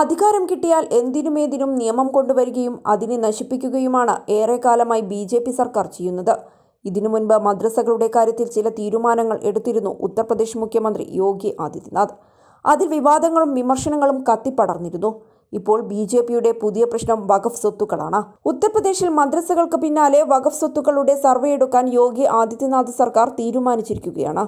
അധികാരം കിട്ടിയാൽ എന്തിനുമേതിനും നിയമം കൊണ്ടുവരികയും അതിനെ നശിപ്പിക്കുകയുമാണ് ഏറെക്കാലമായി ബി ജെ പി സർക്കാർ ചെയ്യുന്നത് ഇതിനു മുൻപ് മദ്രസകളുടെ കാര്യത്തിൽ ചില തീരുമാനങ്ങൾ എടുത്തിരുന്നു ഉത്തർപ്രദേശ് മുഖ്യമന്ത്രി യോഗി ആദിത്യനാഥ് അതിൽ വിവാദങ്ങളും വിമർശനങ്ങളും കത്തിപ്പടർന്നിരുന്നു ഇപ്പോൾ ബി ജെ പിയുടെ പുതിയ പ്രശ്നം വഖഫ് സ്വത്തുക്കളാണ് ഉത്തർപ്രദേശിൽ മദ്രസകൾക്ക് പിന്നാലെ വഖഫ് സ്വത്തുക്കളുടെ സർവേ എടുക്കാൻ യോഗി ആദിത്യനാഥ് സർക്കാർ തീരുമാനിച്ചിരിക്കുകയാണ്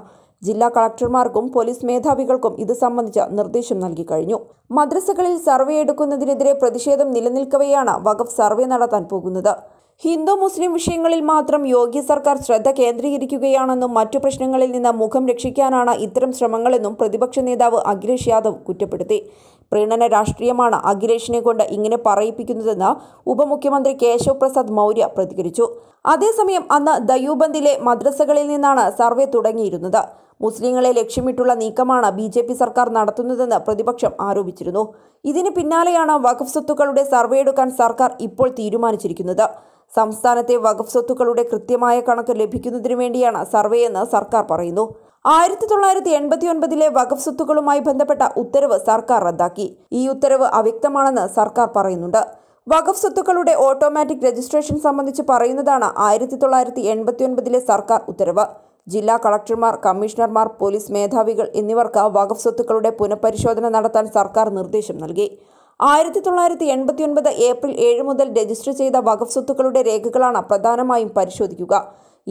ജില്ലാ കളക്ടർമാർക്കും പോലീസ് മേധാവികൾക്കും ഇത് സംബന്ധിച്ച നിർദ്ദേശം നൽകി കഴിഞ്ഞു മദ്രസകളിൽ സർവേ എടുക്കുന്നതിനെതിരെ പ്രതിഷേധം നിലനിൽക്കവെയാണ് വഖഫ് സർവേ നടത്താൻ പോകുന്നത് ഹിന്ദു മുസ്ലിം വിഷയങ്ങളിൽ മാത്രം യോഗി സർക്കാർ ശ്രദ്ധ കേന്ദ്രീകരിക്കുകയാണെന്നും മറ്റു പ്രശ്നങ്ങളിൽ നിന്ന് മുഖം രക്ഷിക്കാനാണ് ഇത്തരം ശ്രമങ്ങളെന്നും പ്രതിപക്ഷ നേതാവ് അഖിലേഷ് യാദവ് കുറ്റപ്പെടുത്തി പ്രീണന രാഷ്ട്രീയമാണ് അഖിലേഷിനെ കൊണ്ട് ഇങ്ങനെ പറയിപ്പിക്കുന്നതെന്ന് ഉപമുഖ്യമന്ത്രി കേശവ് പ്രസാദ് മൗര്യ പ്രതികരിച്ചു അതേസമയം അന്ന് ദയൂബന്ദിലെ മദ്രസകളിൽ നിന്നാണ് സർവേ തുടങ്ങിയിരുന്നത് മുസ്ലിങ്ങളെ ലക്ഷ്യമിട്ടുള്ള നീക്കമാണ് ബി ജെ പി സർക്കാർ നടത്തുന്നതെന്ന് പ്രതിപക്ഷം ആരോപിച്ചിരുന്നു ഇതിന് പിന്നാലെയാണ് വഖഫ് സ്വത്തുക്കളുടെ സർവേ എടുക്കാൻ സർക്കാർ ഇപ്പോൾ തീരുമാനിച്ചിരിക്കുന്നത് സംസ്ഥാനത്തെ വഖഫ് സ്വത്തുക്കളുടെ കൃത്യമായ കണക്ക് ലഭിക്കുന്നതിനു വേണ്ടിയാണ് സർവേയെന്ന് സർക്കാർ പറയുന്നു ആയിരത്തി തൊള്ളായിരത്തി എൺപത്തി ഒൻപതിലെ വഖഫ് സ്വത്തുക്കളുമായി ബന്ധപ്പെട്ട ഉത്തരവ് സർക്കാർ റദ്ദാക്കി ഈ ഉത്തരവ് അവ്യക്തമാണെന്ന് സർക്കാർ പറയുന്നുണ്ട് വഖഫ് സ്വത്തുക്കളുടെ ഓട്ടോമാറ്റിക് രജിസ്ട്രേഷൻ സംബന്ധിച്ച് പറയുന്നതാണ് ആയിരത്തി തൊള്ളായിരത്തി എൺപത്തി ഒൻപതിലെ സർക്കാർ ഉത്തരവ് ജില്ലാ കളക്ടർമാർ കമ്മീഷണർമാർ പോലീസ് മേധാവികൾ എന്നിവർക്ക് വഖഫ് സ്വത്തുക്കളുടെ പുനഃപരിശോധന നടത്താൻ സർക്കാർ നിർദ്ദേശം നൽകി ആയിരത്തി തൊള്ളായിരത്തി എൺപത്തി ഒൻപത് ഏപ്രിൽ ഏഴ് മുതൽ രജിസ്റ്റർ ചെയ്ത വഖഫ് സ്വത്തുക്കളുടെ രേഖകളാണ് പ്രധാനമായും പരിശോധിക്കുക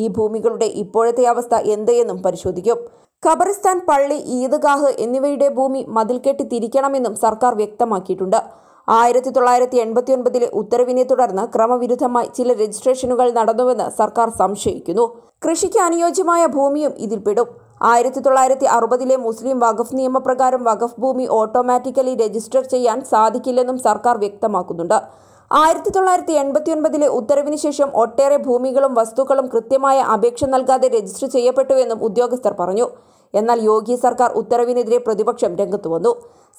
ഈ ഭൂമികളുടെ ഇപ്പോഴത്തെ അവസ്ഥ എന്തെന്നും പരിശോധിക്കും ഖബറിസ്ഥാൻ പള്ളി ഈദ്ഗാഹ് എന്നിവയുടെ ഭൂമി മതിൽ കെട്ടി തിരിക്കണമെന്നും സർക്കാർ വ്യക്തമാക്കിയിട്ടുണ്ട് ആയിരത്തി തൊള്ളായിരത്തി എൺപത്തി ഒൻപതിലെ ഉത്തരവിനെ തുടർന്ന് ക്രമവിരുദ്ധമായി ചില രജിസ്ട്രേഷനുകൾ നടന്നുവെന്ന് സർക്കാർ സംശയിക്കുന്നു കൃഷിക്ക് അനുയോജ്യമായ ഭൂമിയും ഇതിൽ പെടും ആയിരത്തി തൊള്ളായിരത്തി അറുപതിലെ മുസ്ലിം വഖഫ് നിയമപ്രകാരം വഖഫ് ഭൂമി ഓട്ടോമാറ്റിക്കലി രജിസ്റ്റർ ചെയ്യാൻ സാധിക്കില്ലെന്നും സർക്കാർ വ്യക്തമാക്കുന്നുണ്ട് ആയിരത്തി തൊള്ളായിരത്തി ഒൻപതിലെ ഉത്തരവിന് ശേഷം ഒട്ടേറെ ഭൂമികളും വസ്തുക്കളും കൃത്യമായ അപേക്ഷ നൽകാതെ രജിസ്റ്റർ ചെയ്യപ്പെട്ടുവെന്നും ഉദ്യോഗസ്ഥർ പറഞ്ഞു എന്നാൽ യോഗി സർക്കാർ ഉത്തരവിനെതിരെ പ്രതിപക്ഷം രംഗത്തു വന്നു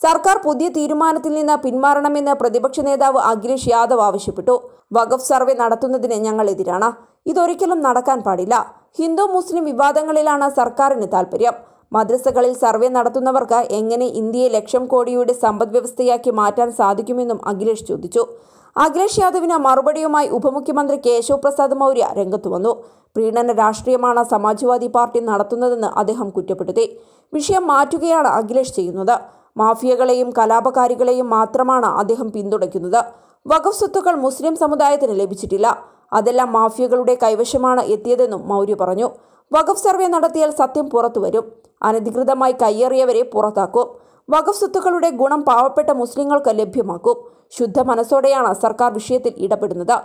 സർക്കാർ പുതിയ തീരുമാനത്തിൽ നിന്ന് പിന്മാറണമെന്ന് പ്രതിപക്ഷ നേതാവ് അഖിലേഷ് യാദവ് ആവശ്യപ്പെട്ടു വഖഫ് സർവേ നടത്തുന്നതിന് ഞങ്ങൾ എതിരാണ് ഇതൊരിക്കലും നടക്കാൻ പാടില്ല ഹിന്ദു മുസ്ലിം വിവാദങ്ങളിലാണ് സർക്കാരിന് താല്പര്യം മദ്രസകളിൽ സർവേ നടത്തുന്നവർക്ക് എങ്ങനെ ഇന്ത്യയെ ലക്ഷം കോടിയുടെ സമ്പദ് വ്യവസ്ഥയാക്കി മാറ്റാൻ സാധിക്കുമെന്നും അഖിലേഷ് ചോദിച്ചു അഖിലേഷ് യാദവിന് മറുപടിയുമായി ഉപമുഖ്യമന്ത്രി കേശവ് പ്രസാദ് മൗര്യ രംഗത്തു വന്നു പ്രീണന രാഷ്ട്രീയമാണ് സമാജ്വാദി പാർട്ടി നടത്തുന്നതെന്ന് അദ്ദേഹം കുറ്റപ്പെടുത്തി വിഷയം മാറ്റുകയാണ് അഖിലേഷ് ചെയ്യുന്നത് മാഫിയകളെയും കലാപകാരികളെയും മാത്രമാണ് അദ്ദേഹം പിന്തുണയ്ക്കുന്നത് വഖഫ് സ്വത്തുക്കൾ മുസ്ലിം സമുദായത്തിന് ലഭിച്ചിട്ടില്ല അതെല്ലാം മാഫിയകളുടെ കൈവശമാണ് എത്തിയതെന്നും മൗര്യ പറഞ്ഞു വഖഫ് സർവേ നടത്തിയാൽ സത്യം പുറത്തുവരും അനധികൃതമായി കയ്യേറിയവരെ പുറത്താക്കും വഖഫ് സ്വത്തുക്കളുടെ ഗുണം പാവപ്പെട്ട മുസ്ലിങ്ങൾക്ക് ലഭ്യമാക്കും ശുദ്ധ മനസ്സോടെയാണ് സർക്കാർ വിഷയത്തിൽ ഇടപെടുന്നത്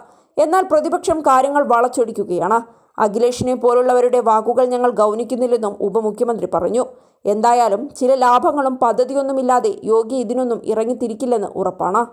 എന്നാൽ പ്രതിപക്ഷം കാര്യങ്ങൾ വളച്ചൊടിക്കുകയാണ് അഖിലേഷിനെ പോലുള്ളവരുടെ വാക്കുകൾ ഞങ്ങൾ ഗൗനിക്കുന്നില്ലെന്നും ഉപമുഖ്യമന്ത്രി പറഞ്ഞു എന്തായാലും ചില ലാഭങ്ങളും പദ്ധതിയൊന്നുമില്ലാതെ യോഗി ഇതിനൊന്നും ഇറങ്ങിത്തിരിക്കില്ലെന്ന് ഉറപ്പാണ്